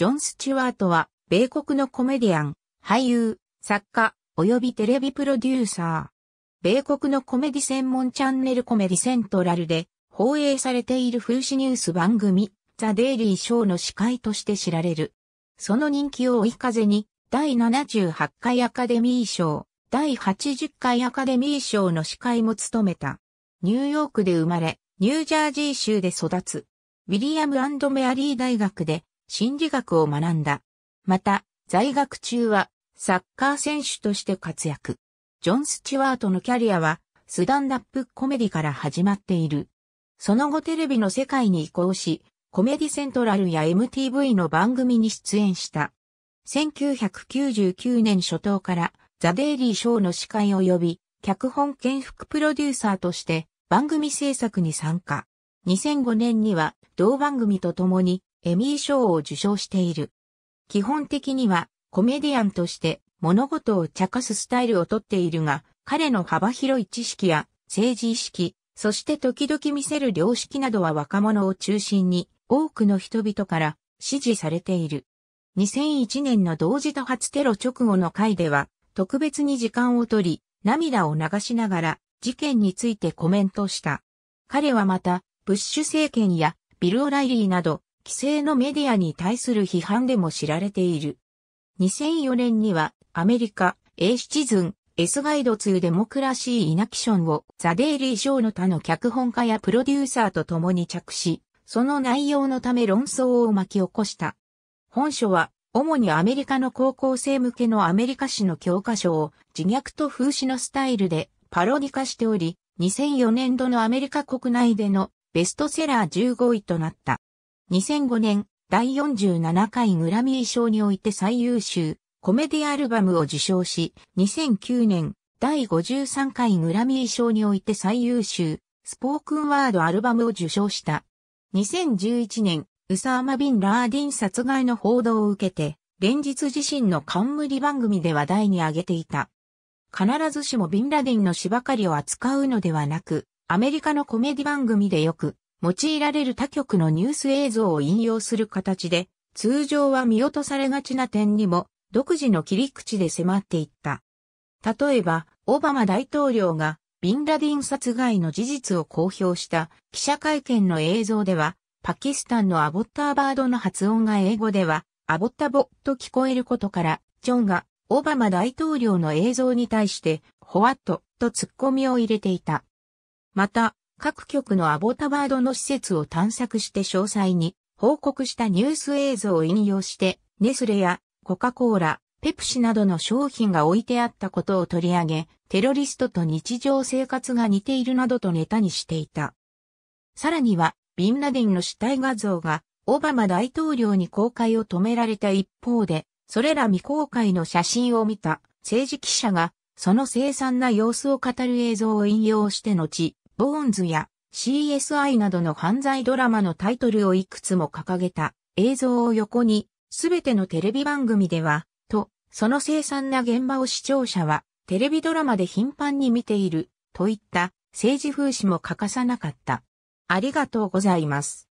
ジョン・スチュワートは、米国のコメディアン、俳優、作家、及びテレビプロデューサー。米国のコメディ専門チャンネルコメディセントラルで放映されている風刺ニュース番組、ザ・デイリー・ショーの司会として知られる。その人気を追い風に、第78回アカデミー賞、第80回アカデミー賞の司会も務めた。ニューヨークで生まれ、ニュージャージー州で育つ。ウィリアムメアリー大学で心理学を学んだ。また、在学中はサッカー選手として活躍。ジョン・スチュワートのキャリアはスダンダップコメディから始まっている。その後テレビの世界に移行し、コメディセントラルや MTV の番組に出演した。1999年初頭からザ・デイリー・ショーの司会を呼び、脚本兼副プロデューサーとして番組制作に参加。2005年には同番組と共にエミー賞を受賞している。基本的にはコメディアンとして物事を茶化すスタイルをとっているが、彼の幅広い知識や政治意識、そして時々見せる良識などは若者を中心に多くの人々から支持されている。2001年の同時多発テロ直後の回では特別に時間を取り涙を流しながら事件についてコメントした。彼はまたブッシュ政権やビル・オライリーなど規制のメディアに対する批判でも知られている。2004年にはアメリカ A シチズン S ガイド2デモクラシー・イナキションをザ・デイリー・ショーの他の脚本家やプロデューサーと共に着し、その内容のため論争を巻き起こした。本書は主にアメリカの高校生向けのアメリカ史の教科書を自虐と風刺のスタイルでパロディ化しており、2004年度のアメリカ国内でのベストセラー15位となった。2005年、第47回グラミー賞において最優秀、コメディアルバムを受賞し、2009年、第53回グラミー賞において最優秀、スポークンワードアルバムを受賞した。2011年、ウサーマ・ビン・ラーディン殺害の報道を受けて、連日自身の冠番組で話題に挙げていた。必ずしもビンラディンの死ばかりを扱うのではなく、アメリカのコメディ番組でよく用いられる他局のニュース映像を引用する形で、通常は見落とされがちな点にも、独自の切り口で迫っていった。例えば、オバマ大統領が、ビンラディン殺害の事実を公表した記者会見の映像では、パキスタンのアボッターバードの発音が英語では、アボッタボと聞こえることから、ジョンがオバマ大統領の映像に対して、ホワットと突っ込みを入れていた。また、各局のアボタバードの施設を探索して詳細に報告したニュース映像を引用して、ネスレやコカ・コーラ、ペプシなどの商品が置いてあったことを取り上げ、テロリストと日常生活が似ているなどとネタにしていた。さらには、ビンラディンの死体画像が、オバマ大統領に公開を止められた一方で、それら未公開の写真を見た政治記者が、その凄惨な様子を語る映像を引用して後、ボーンズや CSI などの犯罪ドラマのタイトルをいくつも掲げた映像を横に、すべてのテレビ番組では、と、その凄惨な現場を視聴者は、テレビドラマで頻繁に見ている、といった政治風刺も欠かさなかった。ありがとうございます。